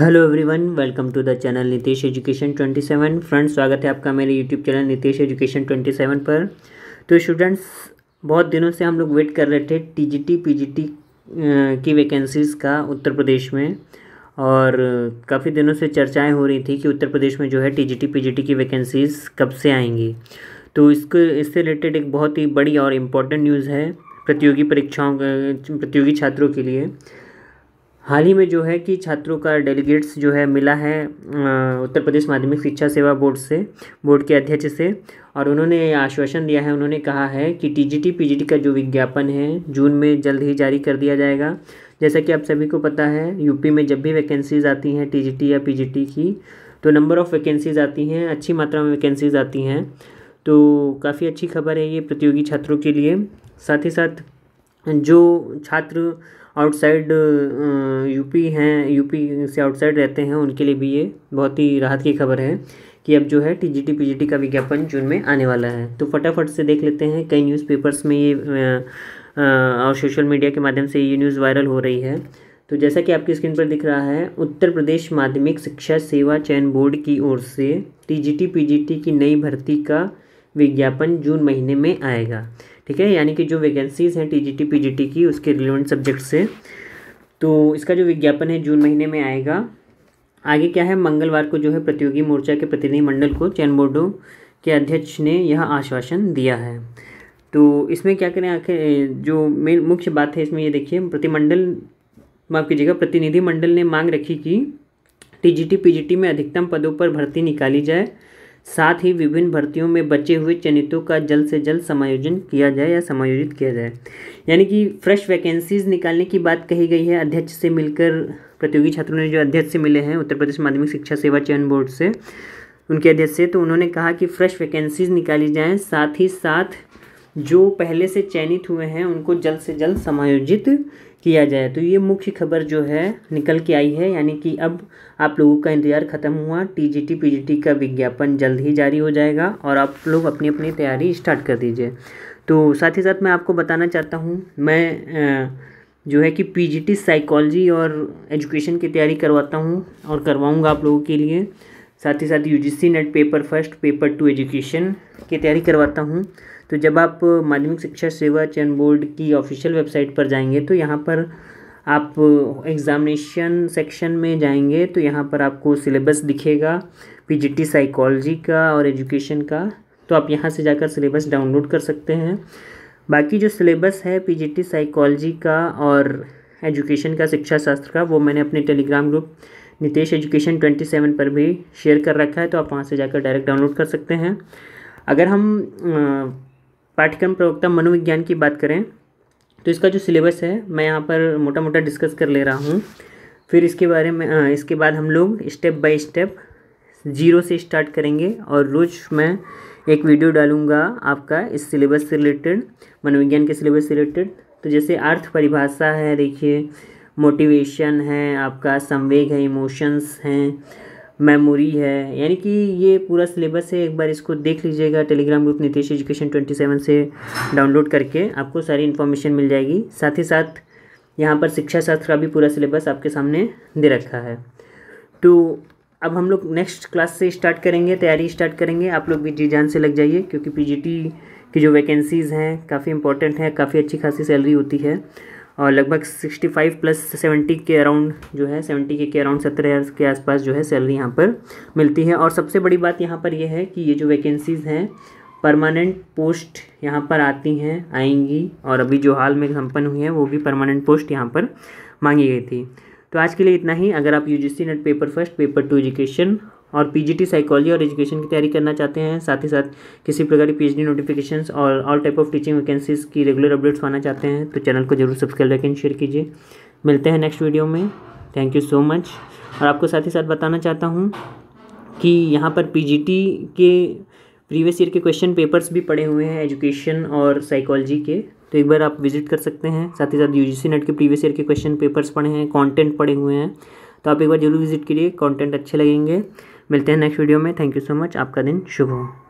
hello everyone welcome to the channel Nitesh education 27 friends स्वागत है आपका मेरे यूट्यूब चैनल नितेश एजुकेशन 27 पर तो स्टूडेंट्स बहुत दिनों से हम लोग वेट कर रहे थे टीजीटी पीजीटी की वैकेंसीज़ का उत्तर प्रदेश में और काफ़ी दिनों से चर्चाएं हो रही थी कि उत्तर प्रदेश में जो है टी जी की वैकेंसीज़ कब से आएंगी तो इसको इससे रिलेटेड एक बहुत ही बड़ी और इम्पोर्टेंट न्यूज़ है प्रतियोगी परीक्षाओं प्रतियोगी छात्रों के लिए हाल ही में जो है कि छात्रों का डेलीगेट्स जो है मिला है उत्तर प्रदेश माध्यमिक शिक्षा सेवा बोर्ड से बोर्ड के अध्यक्ष से और उन्होंने आश्वासन दिया है उन्होंने कहा है कि टीजीटी पीजीटी का जो विज्ञापन है जून में जल्द ही जारी कर दिया जाएगा जैसा कि आप सभी को पता है यूपी में जब भी वैकेंसीज आती हैं टी या पी की तो नंबर ऑफ़ वैकेंसीज आती हैं अच्छी मात्रा में वैकेंसीज आती हैं तो काफ़ी अच्छी खबर है ये प्रतियोगी छात्रों के लिए साथ ही साथ जो छात्र आउटसाइड यूपी हैं यूपी से आउटसाइड रहते हैं उनके लिए भी ये बहुत ही राहत की खबर है कि अब जो है टीजीटी पीजीटी का विज्ञापन जून में आने वाला है तो फटाफट से देख लेते हैं कई न्यूज़पेपर्स में ये और सोशल मीडिया के माध्यम से ये न्यूज़ वायरल हो रही है तो जैसा कि आपकी स्क्रीन पर दिख रहा है उत्तर प्रदेश माध्यमिक शिक्षा सेवा चयन बोर्ड की ओर से टी जी की नई भर्ती का विज्ञापन जून महीने में आएगा ठीक है यानी कि जो वैकेंसीज़ हैं जी टी की उसके रिलेवेंट सब्जेक्ट से तो इसका जो विज्ञापन है जून महीने में आएगा आगे क्या है मंगलवार को जो है प्रतियोगी मोर्चा के प्रतिनिधिमंडल को चयन बोर्डों के अध्यक्ष ने यह आश्वासन दिया है तो इसमें क्या करें आखिर जो मेन मुख्य बात है इसमें ये देखिए प्रतिमंडल माफ़ कीजिएगा प्रतिनिधिमंडल ने मांग रखी कि टी जी में अधिकतम पदों पर भर्ती निकाली जाए साथ ही विभिन्न भर्तियों में बचे हुए चयनितों का जल्द से जल्द समायोजन किया जाए या समायोजित किया जाए यानी कि फ्रेश वैकेंसीज निकालने की बात कही गई है अध्यक्ष से मिलकर प्रतियोगी छात्रों ने जो अध्यक्ष से मिले हैं उत्तर प्रदेश माध्यमिक शिक्षा सेवा चयन बोर्ड से उनके अध्यक्ष से तो उन्होंने कहा कि फ्रेश वैकेंसीज निकाली जाएँ साथ ही साथ जो पहले से चयनित हुए हैं उनको जल्द से जल्द समायोजित किया जाए तो ये मुख्य खबर जो है निकल के आई है यानी कि अब आप लोगों का इंतज़ार ख़त्म हुआ टीजीटी पीजीटी का विज्ञापन जल्द ही जारी हो जाएगा और आप लोग अपनी अपनी तैयारी स्टार्ट कर दीजिए तो साथ ही साथ मैं आपको बताना चाहता हूँ मैं जो है कि पीजीटी साइकोलॉजी और एजुकेशन की तैयारी करवाता हूँ और करवाऊँगा आप लोगों के लिए साथ ही साथ C NET paper first paper two education की तैयारी करवाता हूँ तो जब आप माध्यमिक शिक्षा सेवा चयन बोर्ड की ऑफिशियल वेबसाइट पर जाएंगे तो यहाँ पर आप एग्ज़ामिनेशन सेक्शन में जाएंगे तो यहाँ पर आपको सिलेबस दिखेगा पीजीटी साइकोलॉजी का और एजुकेशन का तो आप यहाँ से जाकर सिलेबस डाउनलोड कर सकते हैं बाकी जो सिलेबस है पीजीटी साइकोलॉजी का और एजुकेशन का शिक्षा शास्त्र का वो मैंने अपने Telegram group Nitesh education twenty seven पर भी शेयर कर रखा है तो आप वहाँ से जाकर डायरेक्ट डाउनलोड कर सकते हैं अगर हम पाठ्यक्रम प्रवक्ता मनोविज्ञान की बात करें तो इसका जो सिलेबस है मैं यहाँ पर मोटा मोटा डिस्कस कर ले रहा हूँ फिर इसके बारे में आ, इसके बाद हम लोग स्टेप बाय स्टेप जीरो से स्टार्ट करेंगे और रोज़ मैं एक वीडियो डालूँगा आपका इस सिलेबस से रिलेटेड मनोविज्ञान के सिलेबस से रिलेटेड तो जैसे अर्थ परिभाषा है देखिए मोटिवेशन है आपका संवेग है इमोशंस हैं मेमोरी है यानी कि ये पूरा सिलेबस है एक बार इसको देख लीजिएगा Telegram group Nitesh education twenty seven से डाउनलोड करके आपको सारी इन्फॉर्मेशन मिल जाएगी साथ ही साथ यहाँ पर शिक्षा शास्त्र का भी पूरा सिलेबस आपके सामने दे रखा है तो अब हम लोग नेक्स्ट क्लास से स्टार्ट करेंगे तैयारी स्टार्ट करेंगे आप लोग भी जी जान से लग जाइए क्योंकि पी की जो वैकेंसीज़ हैं काफ़ी इंपॉर्टेंट हैं काफ़ी अच्छी खासी सैलरी होती है लगभग सिक्सटी फाइव प्लस सेवेंटी के अराउंड जो है सेवेंटी के के अराउंड सत्तर हज़ार के आसपास जो है सैलरी यहाँ पर मिलती है और सबसे बड़ी बात यहाँ पर यह है कि ये जो वैकेंसीज़ हैं परमानेंट पोस्ट यहाँ पर आती हैं आएंगी और अभी जो हाल में संपन्न हुई है वो भी परमानेंट पोस्ट यहाँ पर मांगी गई थी तो आज के लिए इतना ही अगर आप U G NET paper first paper two education और पीजीटी साइकोलॉजी और एजुकेशन की तैयारी करना चाहते हैं साथ ही साथ किसी प्रकार की पीएचडी नोटिफिकेशंस और all type of teaching vacancies की रेगुलर अपडेट्स पाना चाहते हैं तो चैनल को जरूर सब्सक्राइब करें शेयर कीजिए मिलते हैं नेक्स्ट वीडियो में थैंक यू सो मच और आपको साथ ही साथ बताना चाहता हूँ कि यहाँ पर पी के प्रीवियस ईयर के क्वेश्चन पेपर्स भी पड़े हुए हैं एजुकेशन और साइकोलॉजी के तो एक बार आप विजिट कर सकते हैं साथ ही साथ यू जी नेट के प्रीवियस ईयर के क्वेश्चन पेपर्स पढ़े हैं कॉन्टेंट पढ़े हुए हैं तो आप एक बार जरूर विजिट करिए कॉन्टेंट अच्छे लगेंगे मिलते हैं नेक्स्ट वीडियो में थैंक यू सो मच आपका दिन शुभ हो